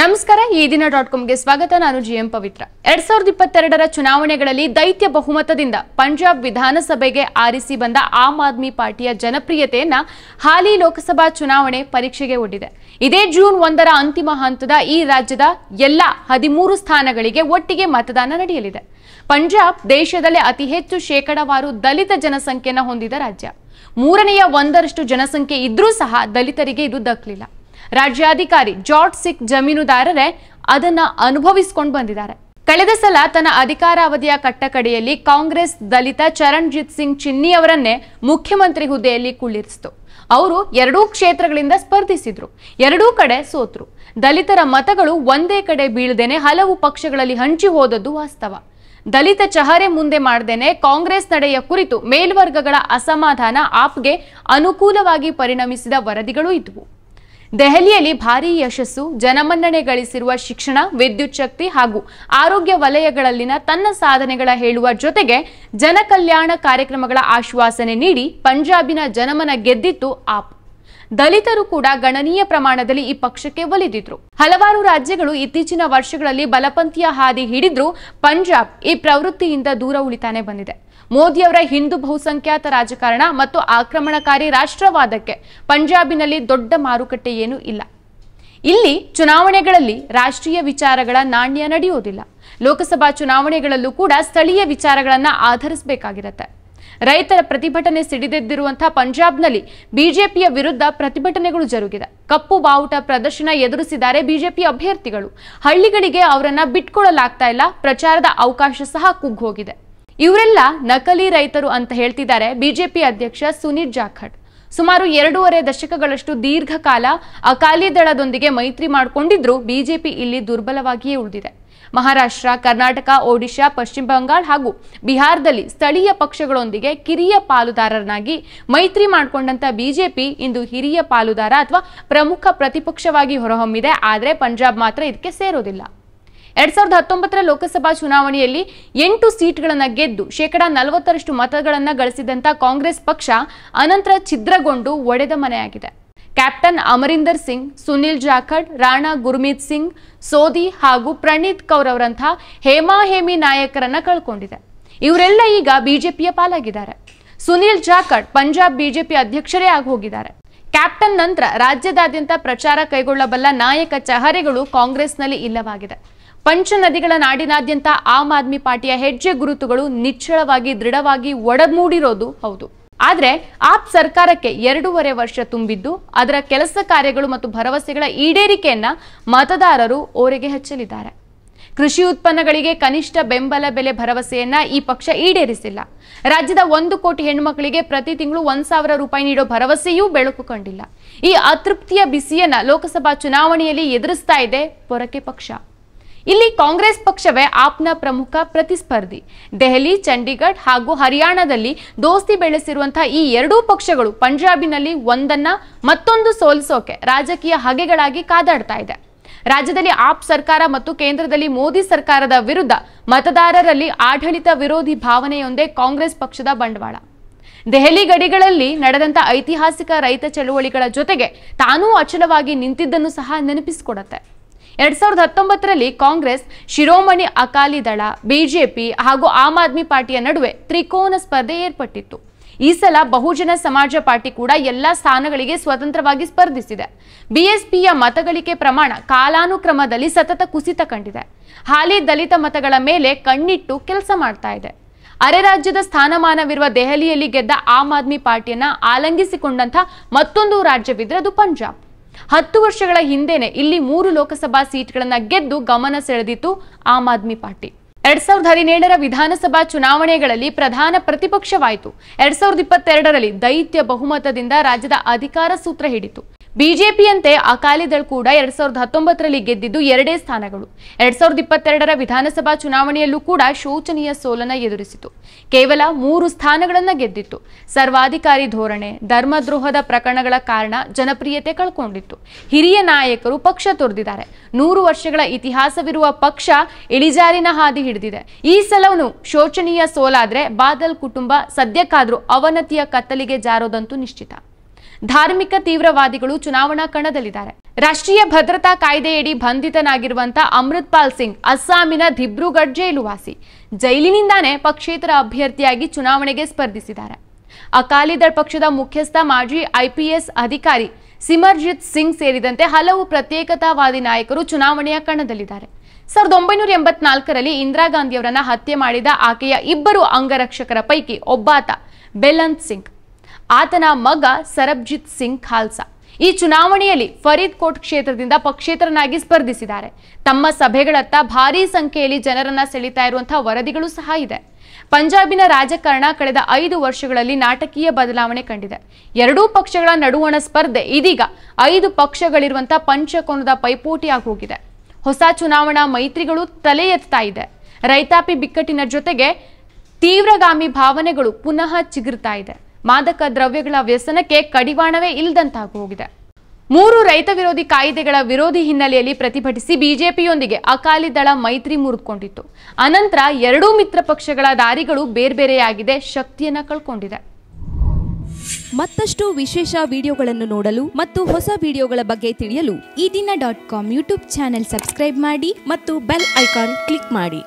ನಮಸ್ಕಾರ ಈ ದಿನ ಡಾಟ್ ಕಾಮ್ಗೆ ಸ್ವಾಗತ ನಾನು ಜಿಎಂ ಪವಿತ್ರ ಎರಡ್ ಸಾವಿರದ ಇಪ್ಪತ್ತೆರಡರ ಚುನಾವಣೆಗಳಲ್ಲಿ ದೈತ್ಯ ಬಹುಮತದಿಂದ ಪಂಜಾಬ್ ವಿಧಾನಸಭೆಗೆ ಆರಿಸಿ ಬಂದ ಆಮ್ ಆದ್ಮಿ ಪಾರ್ಟಿಯ ಜನಪ್ರಿಯತೆಯನ್ನ ಹಾಲಿ ಲೋಕಸಭಾ ಚುನಾವಣೆ ಪರೀಕ್ಷೆಗೆ ಒಡ್ಡಿದೆ ಇದೇ ಜೂನ್ ಒಂದರ ಅಂತಿಮ ಹಂತದ ಈ ರಾಜ್ಯದ ಎಲ್ಲ ಹದಿಮೂರು ಸ್ಥಾನಗಳಿಗೆ ಒಟ್ಟಿಗೆ ಮತದಾನ ನಡೆಯಲಿದೆ ಪಂಜಾಬ್ ದೇಶದಲ್ಲೇ ಅತಿ ಹೆಚ್ಚು ಶೇಕಡಾವಾರು ದಲಿತ ಜನಸಂಖ್ಯೆಯನ್ನು ಹೊಂದಿದ ರಾಜ್ಯ ಮೂರನೆಯ ಒಂದರಷ್ಟು ಜನಸಂಖ್ಯೆ ಇದ್ರೂ ಸಹ ದಲಿತರಿಗೆ ಇದು ದಕ್ಕಲಿಲ್ಲ ರಾಜ್ಯಾಧಿಕಾರಿ ಜಾರ್ಜ್ ಸಿಕ್ ಜಮೀನುದಾರರೇ ಅದನ್ನ ಅನುಭವಿಸಿಕೊಂಡು ಬಂದಿದ್ದಾರೆ ಕಳೆದ ಸಲ ತನ್ನ ಅಧಿಕಾರಾವಧಿಯ ಕಟ್ಟಕಡೆಯಲ್ಲಿ ಕಾಂಗ್ರೆಸ್ ದಲಿತ ಚರಣ್ಜಿತ್ ಸಿಂಗ್ ಚಿನ್ನಿ ಅವರನ್ನೇ ಮುಖ್ಯಮಂತ್ರಿ ಹುದ್ದೆಯಲ್ಲಿ ಕುಳ್ಳಿರಿಸಿತು ಅವರು ಎರಡೂ ಕ್ಷೇತ್ರಗಳಿಂದ ಸ್ಪರ್ಧಿಸಿದ್ರು ಎರಡೂ ಕಡೆ ಸೋತ್ರು ದಲಿತರ ಮತಗಳು ಒಂದೇ ಕಡೆ ಬೀಳದೇನೆ ಹಲವು ಪಕ್ಷಗಳಲ್ಲಿ ಹಂಚಿ ಹೋದದ್ದು ವಾಸ್ತವ ದಲಿತ ಚಹರೆ ಮುಂದೆ ಮಾಡದೇನೆ ಕಾಂಗ್ರೆಸ್ ನಡೆಯ ಕುರಿತು ಮೇಲ್ವರ್ಗಗಳ ಅಸಮಾಧಾನ ಆಪ್ಗೆ ಅನುಕೂಲವಾಗಿ ಪರಿಣಮಿಸಿದ ವರದಿಗಳು ಇದ್ವು ದೆಹಲಿಯಲ್ಲಿ ಭಾರೀ ಯಶಸ್ಸು ಜನಮನ್ನಣೆ ಗಳಿಸಿರುವ ಶಿಕ್ಷಣ ವಿದ್ಯುತ್ ಶಕ್ತಿ ಹಾಗೂ ಆರೋಗ್ಯ ವಲಯಗಳಲ್ಲಿನ ತನ್ನ ಸಾಧನೆಗಳ ಹೇಳುವ ಜೊತೆಗೆ ಜನಕಲ್ಯಾಣ ಕಾರ್ಯಕ್ರಮಗಳ ಆಶ್ವಾಸನೆ ನೀಡಿ ಪಂಜಾಬಿನ ಜನಮನ ಗೆದ್ದಿತ್ತು ಆಪ್ ದಲಿತರು ಕೂಡ ಗಣನೀಯ ಪ್ರಮಾಣದಲ್ಲಿ ಈ ಪಕ್ಷಕ್ಕೆ ಒಲಿದಿದ್ರು ಹಲವಾರು ರಾಜ್ಯಗಳು ಇತ್ತೀಚಿನ ವರ್ಷಗಳಲ್ಲಿ ಬಲಪಂಥೀಯ ಹಾದಿ ಹಿಡಿದ್ರೂ ಪಂಜಾಬ್ ಈ ಪ್ರವೃತ್ತಿಯಿಂದ ದೂರ ಉಳಿತಾನೆ ಬಂದಿದೆ ಮೋದಿಯವರ ಹಿಂದೂ ಬಹುಸಂಖ್ಯಾತ ರಾಜಕಾರಣ ಮತ್ತು ಆಕ್ರಮಣಕಾರಿ ರಾಷ್ಟ್ರವಾದಕ್ಕೆ ಪಂಜಾಬಿನಲ್ಲಿ ದೊಡ್ಡ ಮಾರುಕಟ್ಟೆ ಏನೂ ಇಲ್ಲ ಇಲ್ಲಿ ಚುನಾವಣೆಗಳಲ್ಲಿ ರಾಷ್ಟ್ರೀಯ ವಿಚಾರಗಳ ನಾಣ್ಯ ನಡೆಯುವುದಿಲ್ಲ ಲೋಕಸಭಾ ಚುನಾವಣೆಗಳಲ್ಲೂ ಕೂಡ ಸ್ಥಳೀಯ ವಿಚಾರಗಳನ್ನು ಆಧರಿಸಬೇಕಾಗಿರುತ್ತೆ ರೈತರ ಪ್ರತಿಭಟನೆ ಸಿಡಿದೆದ್ದಿರುವಂತಹ ಪಂಜಾಬ್ನಲ್ಲಿ ಬಿಜೆಪಿಯ ವಿರುದ್ಧ ಪ್ರತಿಭಟನೆಗಳು ಜರುಗಿದೆ ಕಪ್ಪು ಬಾವುಟ ಪ್ರದರ್ಶನ ಎದುರಿಸಿದ್ದಾರೆ ಬಿಜೆಪಿ ಅಭ್ಯರ್ಥಿಗಳು ಹಳ್ಳಿಗಳಿಗೆ ಅವರನ್ನ ಬಿಟ್ಕೊಳ್ಳಲಾಗ್ತಾ ಇಲ್ಲ ಪ್ರಚಾರದ ಅವಕಾಶ ಸಹ ಕುಗ್ಗೋಗಿದೆ ಇವರೆಲ್ಲ ನಕಲಿ ರೈತರು ಅಂತ ಹೇಳ್ತಿದ್ದಾರೆ ಬಿಜೆಪಿ ಅಧ್ಯಕ್ಷ ಸುನೀಲ್ ಜಾಖಡ್ ಸುಮಾರು ಎರಡೂವರೆ ದಶಕಗಳಷ್ಟು ದೀರ್ಘಕಾಲ ಅಕಾಲಿ ದಳದೊಂದಿಗೆ ಮೈತ್ರಿ ಮಾಡಿಕೊಂಡಿದ್ರು ಬಿಜೆಪಿ ಇಲ್ಲಿ ದುರ್ಬಲವಾಗಿಯೇ ಉಳಿದಿದೆ ಮಹಾರಾಷ್ಟ್ರ ಕರ್ನಾಟಕ ಒಡಿಶಾ ಪಶ್ಚಿಮ ಬಂಗಾಳ ಹಾಗೂ ಬಿಹಾರದಲ್ಲಿ ಸ್ಥಳೀಯ ಪಕ್ಷಗಳೊಂದಿಗೆ ಕಿರಿಯ ಪಾಲುದಾರರನ್ನಾಗಿ ಮೈತ್ರಿ ಮಾಡಿಕೊಂಡಂತ ಬಿಜೆಪಿ ಇಂದು ಹಿರಿಯ ಪಾಲುದಾರ ಅಥವಾ ಪ್ರಮುಖ ಪ್ರತಿಪಕ್ಷವಾಗಿ ಹೊರಹೊಮ್ಮಿದೆ ಆದರೆ ಪಂಜಾಬ್ ಮಾತ್ರ ಇದಕ್ಕೆ ಸೇರೋದಿಲ್ಲ ಎರಡ್ ಸಾವಿರದ ಹತ್ತೊಂಬತ್ತರ ಲೋಕಸಭಾ ಚುನಾವಣೆಯಲ್ಲಿ ಎಂಟು ಸೀಟ್ಗಳನ್ನು ಗೆದ್ದು ಶೇಕಡಾ ನಲವತ್ತರಷ್ಟು ಮತಗಳನ್ನು ಗಳಿಸಿದಂತ ಕಾಂಗ್ರೆಸ್ ಪಕ್ಷ ಅನಂತರ ಛಿದ್ರಗೊಂಡು ಒಡೆದ ಮನೆಯಾಗಿದೆ ಕ್ಯಾಪ್ಟನ್ ಅಮರಿಂದರ್ ಸಿಂಗ್ ಸುನಿಲ್ ಜಾಖಡ್ ರಾಣಾ ಗುರ್ಮೀತ್ ಸಿಂಗ್ ಸೋದಿ ಹಾಗೂ ಪ್ರಣೀತ್ ಕೌರ್ ಅವರಂತಹ ಹೇಮಿ ನಾಯಕರನ್ನ ಕಳ್ಕೊಂಡಿದೆ ಇವರೆಲ್ಲ ಈಗ ಬಿಜೆಪಿಯ ಪಾಲಾಗಿದ್ದಾರೆ ಸುನೀಲ್ ಜಾಖಡ್ ಪಂಜಾಬ್ ಬಿಜೆಪಿ ಅಧ್ಯಕ್ಷರೇ ಆಗಿ ಹೋಗಿದ್ದಾರೆ ಕ್ಯಾಪ್ಟನ್ ನಂತರ ರಾಜ್ಯದಾದ್ಯಂತ ಪ್ರಚಾರ ಕೈಗೊಳ್ಳಬಲ್ಲ ನಾಯಕ ಚಹರೆಗಳು ಕಾಂಗ್ರೆಸ್ನಲ್ಲಿ ಇಲ್ಲವಾಗಿದೆ ಪಂಚ ನದಿಗಳ ನಾಡಿನಾದ್ಯಂತ ಆಮ್ ಆದ್ಮಿ ಪಾರ್ಟಿಯ ಹೆಜ್ಜೆ ಗುರುತುಗಳು ನಿಚ್ಚಳವಾಗಿ ದೃಢವಾಗಿ ಒಡಮೂಡಿರೋದು ಹೌದು ಆದರೆ ಆಪ್ ಸರ್ಕಾರಕ್ಕೆ ಎರಡೂವರೆ ವರ್ಷ ತುಂಬಿದ್ದು ಅದರ ಕೆಲಸ ಕಾರ್ಯಗಳು ಮತ್ತು ಭರವಸೆಗಳ ಈಡೇರಿಕೆಯನ್ನ ಮತದಾರರು ಓರೆಗೆ ಹಚ್ಚಲಿದ್ದಾರೆ ಕೃಷಿ ಉತ್ಪನ್ನಗಳಿಗೆ ಕನಿಷ್ಠ ಬೆಂಬಲ ಬೆಲೆ ಭರವಸೆಯನ್ನ ಈ ಪಕ್ಷ ಈಡೇರಿಸಿಲ್ಲ ರಾಜ್ಯದ ಒಂದು ಕೋಟಿ ಹೆಣ್ಣುಮಕ್ಕಳಿಗೆ ಪ್ರತಿ ತಿಂಗಳು ಒಂದ್ ಸಾವಿರ ರೂಪಾಯಿ ನೀಡೋ ಭರವಸೆಯೂ ಬೆಳಕು ಕಂಡಿಲ್ಲ ಈ ಅತೃಪ್ತಿಯ ಬಿಸಿಯನ್ನ ಲೋಕಸಭಾ ಚುನಾವಣೆಯಲ್ಲಿ ಎದುರಿಸ್ತಾ ಇದೆ ಪೊರಕೆ ಪಕ್ಷ ಇಲ್ಲಿ ಕಾಂಗ್ರೆಸ್ ಪಕ್ಷವೇ ಆಪ್ನ ಪ್ರಮುಖ ಪ್ರತಿಸ್ಪರ್ಧಿ ದೆಹಲಿ ಚಂಡೀಗಢ್ ಹಾಗೂ ಹರಿಯಾಣದಲ್ಲಿ ದೋಸ್ತಿ ಬೆಳೆಸಿರುವಂತಹ ಈ ಎರಡೂ ಪಕ್ಷಗಳು ಪಂಜಾಬಿನಲ್ಲಿ ಒಂದನ್ನ ಮತ್ತೊಂದು ಸೋಲಿಸೋಕೆ ರಾಜಕೀಯ ಹಗೆಗಳಾಗಿ ಕಾದಾಡ್ತಾ ಇದೆ ರಾಜ್ಯದಲ್ಲಿ ಆಪ್ ಸರ್ಕಾರ ಮತ್ತು ಕೇಂದ್ರದಲ್ಲಿ ಮೋದಿ ಸರ್ಕಾರದ ವಿರುದ್ಧ ಮತದಾರರಲ್ಲಿ ಆಡಳಿತ ವಿರೋಧಿ ಭಾವನೆಯೊಂದೇ ಕಾಂಗ್ರೆಸ್ ಪಕ್ಷದ ಬಂಡವಾಳ ದೆಹಲಿ ಗಡಿಗಳಲ್ಲಿ ನಡೆದಂತ ಐತಿಹಾಸಿಕ ರೈತ ಚಳುವಳಿಗಳ ಜೊತೆಗೆ ತಾನೂ ಅಚಲವಾಗಿ ನಿಂತಿದ್ದನ್ನು ಸಹ ನೆನಪಿಸಿಕೊಡತ್ತೆ ಎರಡ್ ಸಾವಿರದ ಹತ್ತೊಂಬತ್ತರಲ್ಲಿ ಕಾಂಗ್ರೆಸ್ ಶಿರೋಮಣಿ ಅಕಾಲಿ ದಳ ಬಿಜೆಪಿ ಹಾಗೂ ಆಮ್ ಆದ್ಮಿ ಪಾರ್ಟಿಯ ನಡುವೆ ತ್ರಿಕೋನ ಸ್ಪರ್ಧೆ ಏರ್ಪಟ್ಟಿತ್ತು ಈ ಸಲ ಬಹುಜನ ಸಮಾಜ ಪಾರ್ಟಿ ಕೂಡ ಎಲ್ಲಾ ಸ್ಥಾನಗಳಿಗೆ ಸ್ವತಂತ್ರವಾಗಿ ಸ್ಪರ್ಧಿಸಿದೆ ಬಿಎಸ್ಪಿಯ ಮತಗಳಿಕೆ ಪ್ರಮಾಣ ಕಾಲಾನುಕ್ರಮದಲ್ಲಿ ಸತತ ಕುಸಿತ ಕಂಡಿದೆ ಹಾಲಿ ದಲಿತ ಮತಗಳ ಮೇಲೆ ಕಣ್ಣಿಟ್ಟು ಕೆಲಸ ಮಾಡ್ತಾ ಇದೆ ಅರೆ ರಾಜ್ಯದ ಸ್ಥಾನಮಾನವಿರುವ ದೆಹಲಿಯಲ್ಲಿ ಗೆದ್ದ ಆಮ್ ಆದ್ಮಿ ಪಾರ್ಟಿಯನ್ನ ಆಲಂಗಿಸಿಕೊಂಡಂತಹ ಮತ್ತೊಂದು ರಾಜ್ಯವಿದ್ರೆ ಅದು ಪಂಜಾಬ್ ಹತ್ತು ವರ್ಷಗಳ ಹಿಂದೆನೆ ಇಲ್ಲಿ ಮೂರು ಲೋಕಸಭಾ ಸೀಟ್ಗಳನ್ನ ಗೆದ್ದು ಗಮನ ಸೆಳೆದಿತ್ತು ಆಮ್ ಆದ್ಮಿ ಪಾರ್ಟಿ ಎರಡ್ ಸಾವಿರದ ಹದಿನೇಳರ ವಿಧಾನಸಭಾ ಚುನಾವಣೆಗಳಲ್ಲಿ ಪ್ರಧಾನ ಪ್ರತಿಪಕ್ಷವಾಯಿತು ಎರಡ್ ಸಾವಿರದ ಇಪ್ಪತ್ತೆರಡರಲ್ಲಿ ದೈತ್ಯ ಬಹುಮತದಿಂದ ರಾಜ್ಯದ ಅಧಿಕಾರ ಸೂತ್ರ ಹಿಡಿತು ಬಿಜೆಪಿಯಂತೆ ಅಕಾಲಿ ದಳ ಕೂಡ ಎರಡ್ ಸಾವಿರದ ಹತ್ತೊಂಬತ್ತರಲ್ಲಿ ಗೆದ್ದಿದ್ದು ಎರಡೇ ಸ್ಥಾನಗಳು ಎರಡ್ ಸಾವಿರದ ಇಪ್ಪತ್ತೆರಡರ ವಿಧಾನಸಭಾ ಚುನಾವಣೆಯಲ್ಲೂ ಕೂಡ ಶೋಚನೀಯ ಸೋಲನ ಎದುರಿಸಿತು ಕೇವಲ ಮೂರು ಸ್ಥಾನಗಳನ್ನು ಗೆದ್ದಿತ್ತು ಸರ್ವಾಧಿಕಾರಿ ಧೋರಣೆ ಧರ್ಮದ್ರೋಹದ ಪ್ರಕರಣಗಳ ಕಾರಣ ಜನಪ್ರಿಯತೆ ಕಳ್ಕೊಂಡಿತ್ತು ಹಿರಿಯ ನಾಯಕರು ಪಕ್ಷ ತೊರೆದಿದ್ದಾರೆ ನೂರು ವರ್ಷಗಳ ಇತಿಹಾಸವಿರುವ ಪಕ್ಷ ಇಳಿಜಾರಿನ ಹಾದಿ ಹಿಡಿದಿದೆ ಈ ಸಲವನು ಶೋಚನೀಯ ಸೋಲಾದ್ರೆ ಬಾದಲ್ ಕುಟುಂಬ ಸದ್ಯಕ್ಕಾದ್ರೂ ಅವನತಿಯ ಕತ್ತಲಿಗೆ ಜಾರೋದಂತೂ ನಿಶ್ಚಿತ ಧಾರ್ಮಿಕ ತೀವ್ರವಾದಿಗಳು ಚುನಾವಣಾ ಕಣದಲ್ಲಿದ್ದಾರೆ ರಾಷ್ಟ್ರೀಯ ಭದ್ರತಾ ಕಾಯ್ದೆಯಡಿ ಬಂಧಿತನಾಗಿರುವಂತಹ ಅಮೃತ್ಪಾಲ್ ಸಿಂಗ್ ಅಸ್ಸಾಮಿನ ದಿಬ್ರುಗಢ್ ಜೈಲುವಾಸಿ ಜೈಲಿನಿಂದಾನೇ ಪಕ್ಷೇತರ ಅಭ್ಯರ್ಥಿಯಾಗಿ ಚುನಾವಣೆಗೆ ಸ್ಪರ್ಧಿಸಿದ್ದಾರೆ ಅಕಾಲಿದಳ ಪಕ್ಷದ ಮುಖ್ಯಸ್ಥ ಮಾಜಿ ಐಪಿಎಸ್ ಅಧಿಕಾರಿ ಸಿಮರ್ಜಿತ್ ಸಿಂಗ್ ಸೇರಿದಂತೆ ಹಲವು ಪ್ರತ್ಯೇಕತಾವಾದಿ ನಾಯಕರು ಚುನಾವಣೆಯ ಕಣದಲ್ಲಿದ್ದಾರೆ ಸಾವಿರದ ಒಂಬೈನೂರ ಎಂಬತ್ನಾಲ್ಕರಲ್ಲಿ ಇಂದಿರಾ ಗಾಂಧಿಯವರನ್ನ ಹತ್ಯೆ ಮಾಡಿದ ಆಕೆಯ ಇಬ್ಬರು ಅಂಗರಕ್ಷಕರ ಪೈಕಿ ಒಬ್ಬಾತ ಬೆಲಂತ್ ಸಿಂಗ್ ಆತನ ಮಗ ಸರಬ್ಜಿತ್ ಸಿಂಗ್ ಖಾಲ್ಸಾ ಈ ಚುನಾವಣೆಯಲ್ಲಿ ಫರೀದ್ ಕೋಟ್ ಕ್ಷೇತ್ರದಿಂದ ಪಕ್ಷೇತರನಾಗಿ ಸ್ಪರ್ಧಿಸಿದ್ದಾರೆ ತಮ್ಮ ಸಭೆಗಳತ್ತ ಭಾರೀ ಸಂಖ್ಯೆಯಲ್ಲಿ ಜನರನ್ನ ಸೆಳೀತಾ ಇರುವಂತಹ ವರದಿಗಳು ಸಹ ಇದೆ ಪಂಜಾಬಿನ ರಾಜಕಾರಣ ಕಳೆದ ಐದು ವರ್ಷಗಳಲ್ಲಿ ನಾಟಕೀಯ ಬದಲಾವಣೆ ಕಂಡಿದೆ ಎರಡೂ ಪಕ್ಷಗಳ ನಡುವಣ ಸ್ಪರ್ಧೆ ಇದೀಗ ಐದು ಪಕ್ಷಗಳಿರುವಂತಹ ಪಂಚಕೋನದ ಪೈಪೋಟಿಯಾಗಿ ಹೋಗಿದೆ ಹೊಸ ಚುನಾವಣಾ ಮೈತ್ರಿಗಳು ತಲೆ ಎತ್ತಾ ಇದೆ ರೈತಾಪಿ ಬಿಕ್ಕಟ್ಟಿನ ಜೊತೆಗೆ ತೀವ್ರಗಾಮಿ ಭಾವನೆಗಳು ಪುನಃ ಚಿಗುರ್ತಾ ಇದೆ ಮಾದಕ ದ್ರವ್ಯಗಳ ವ್ಯಸನಕ್ಕೆ ಕಡಿವಾಣವೇ ಹೋಗಿದೆ ಮೂರು ರೈತ ವಿರೋಧಿ ಕಾಯ್ದೆಗಳ ವಿರೋಧಿ ಹಿನ್ನೆಲೆಯಲ್ಲಿ ಪ್ರತಿಭಟಿಸಿ ಬಿಜೆಪಿಯೊಂದಿಗೆ ಅಕಾಲಿ ದಳ ಮೈತ್ರಿ ಮುರಿದುಕೊಂಡಿತ್ತು ಅನಂತರ ಎರಡೂ ಮಿತ್ರ ಪಕ್ಷಗಳ ದಾರಿಗಳು ಬೇರ್ಬೇರೆಯಾಗಿದೆ ಶಕ್ತಿಯನ್ನ ಕಳ್ಕೊಂಡಿದೆ ಮತ್ತಷ್ಟು ವಿಶೇಷ ವಿಡಿಯೋಗಳನ್ನು ನೋಡಲು ಮತ್ತು ಹೊಸ ವಿಡಿಯೋಗಳ ಬಗ್ಗೆ ತಿಳಿಯಲು Ee Dina dot com YouTube channel subscribe ಮಾಡಿ ಮತ್ತು ಬೆಲ್ ಐಕಾನ್ ಕ್ಲಿಕ್ ಮಾಡಿ